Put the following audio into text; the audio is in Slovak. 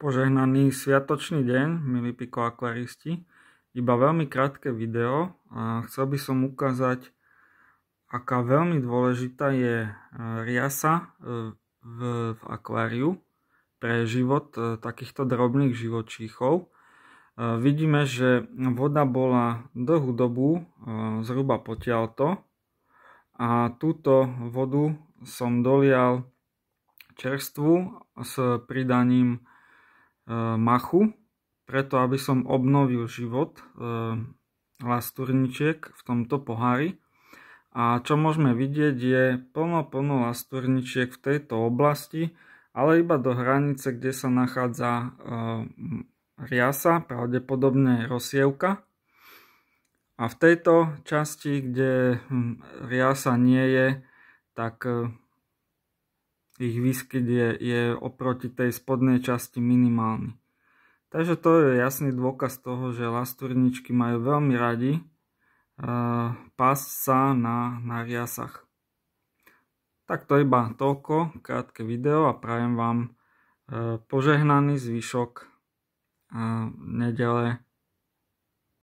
Požehnaný sviatočný deň, milí akvaristi, Iba veľmi krátke video a chcel by som ukázať, aká veľmi dôležitá je e, riasa e, v, v akváriu pre život e, takýchto drobných živočíchov. Vidíme, že voda bola dlhú dobu zhruba potiaľto a túto vodu som dolial čerstvu s pridaním E, machu, preto aby som obnovil život e, lasturničiek v tomto pohári. A čo môžeme vidieť je plno plno lasturničiek v tejto oblasti, ale iba do hranice, kde sa nachádza e, riasa, pravdepodobne rozsievka. A v tejto časti, kde hm, riasa nie je, tak ich výskyt je, je oproti tej spodnej časti minimálny. Takže to je jasný dôkaz toho, že lasturničky majú veľmi radi e, pás sa na, na riasach. Tak to iba toľko, krátke video a prajem vám e, požehnaný zvyšok e, nedele.